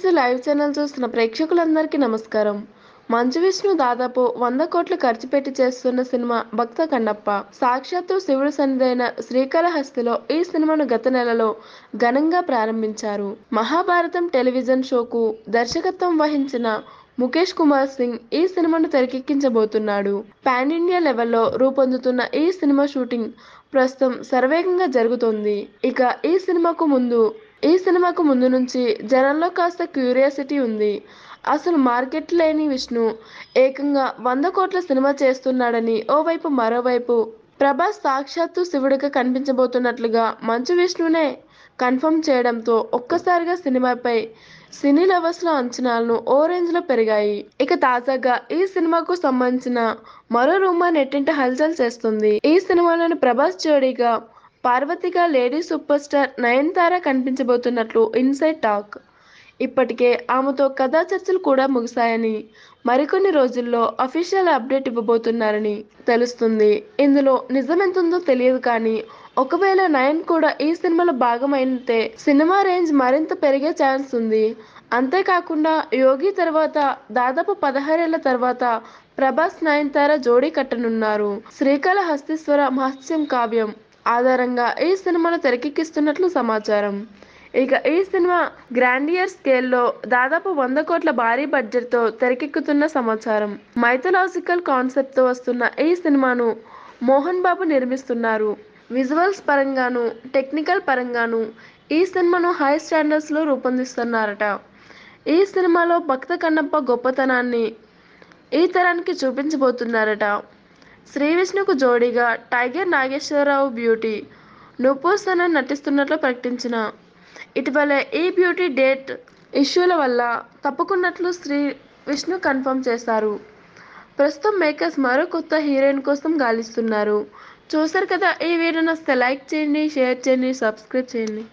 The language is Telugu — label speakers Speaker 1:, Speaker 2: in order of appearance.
Speaker 1: టీఎస్సీ లైవ్ ఛానల్ చూస్తున్న ప్రేక్షకులందరికీ నమస్కారం మంచు విష్ణు దాదాపు వంద కోట్లు ఖర్చు పెట్టి చేస్తున్న సినిమా భక్త కన్నప్ప సాక్షాత్తు శివుడు సన్నిధైన శ్రీకాళహస్తిలో ఈ సినిమాను గత నెలలో ఘనంగా ప్రారంభించారు మహాభారతం టెలివిజన్ షోకు దర్శకత్వం వహించిన ముఖేష్ కుమార్ సింగ్ ఈ సినిమాను తెరకెక్కించబోతున్నాడు పాన్ ఇండియా లెవెల్లో రూపొందుతున్న ఈ సినిమా షూటింగ్ ప్రస్తుతం సర్వేగంగా జరుగుతోంది ఇక ఈ సినిమాకు ముందు ఈ సినిమాకు ముందు నుంచి జనంలో కాస్త క్యూరియాసిటీ ఉంది అసలు మార్కెట్ లేని విష్ణు ఏకంగా వంద కోట్ల సినిమా చేస్తున్నాడని ఓవైపు మరోవైపు ప్రభాస్ సాక్షాత్తు శివుడిగా కనిపించబోతున్నట్లుగా మంచు విష్ణునే కన్ఫర్మ్ చేయడంతో ఒక్కసారిగా సినిమాపై సినీ లో అంచనాలను ఓ రేంజ్లో పెరిగాయి ఇక తాజాగా ఈ సినిమాకు సంబంధించిన మరో రూమర్ నెట్టింట హల్చల్ చేస్తుంది ఈ సినిమాలోని ప్రభాస్ జోడీగా పార్వతిగా లేడీ సూపర్ స్టార్ నయన్తార కనిపించబోతున్నట్లు ఇన్సైడ్ టాక్ ఇప్పటికే ఆమెతో కథా చర్చలు కూడా ముగిశాయని మరికొన్ని రోజుల్లో అఫీషియల్ అప్డేట్ ఇవ్వబోతున్నారని తెలుస్తుంది ఇందులో నిజమెంతుందో తెలియదు కానీ ఒకవేళ నయన్ కూడా ఈ సినిమాలో భాగమైతే సినిమా రేంజ్ మరింత పెరిగే ఛాన్స్ ఉంది అంతేకాకుండా యోగి తర్వాత దాదాపు పదహారేళ్ల తర్వాత ప్రభాస్ నయన్తార జోడీ కట్టనున్నారు శ్రీకాళహస్తీశ్వర మహస్యం కావ్యం ఆధారంగా ఈ సినిమాను తెరకెక్కిస్తున్నట్లు సమాచారం ఇక ఈ సినిమా గ్రాండియర్ స్కేల్లో దాదాపు వంద కోట్ల భారీ బడ్జెట్తో తెరకెక్కుతున్న సమాచారం మైథలాజికల్ కాన్సెప్ట్తో వస్తున్న ఈ సినిమాను మోహన్ బాబు నిర్మిస్తున్నారు విజువల్స్ పరంగాను టెక్నికల్ పరంగాను ఈ సినిమాను హై స్టాండర్డ్స్లో రూపొందిస్తున్నారట ఈ సినిమాలో భక్త కన్నప్ప గొప్పతనాన్ని ఈ తరానికి చూపించబోతున్నారట శ్రీ విష్ణుకు జోడీగా టైగర్ నాగేశ్వరరావు బ్యూటీ నుపూసన నటిస్తున్నట్లు ప్రకటించిన ఇటీవలే ఈ బ్యూటీ డేట్ ఇష్యూల వల్ల తప్పుకున్నట్లు శ్రీ విష్ణు కన్ఫర్మ్ చేశారు ప్రస్తుతం మేకర్స్ మరో కొత్త హీరోయిన్ కోసం గాలిస్తున్నారు చూసారు కదా ఈ వీడియో నస్తే లైక్ చేయండి షేర్ చేయండి సబ్స్క్రైబ్ చేయండి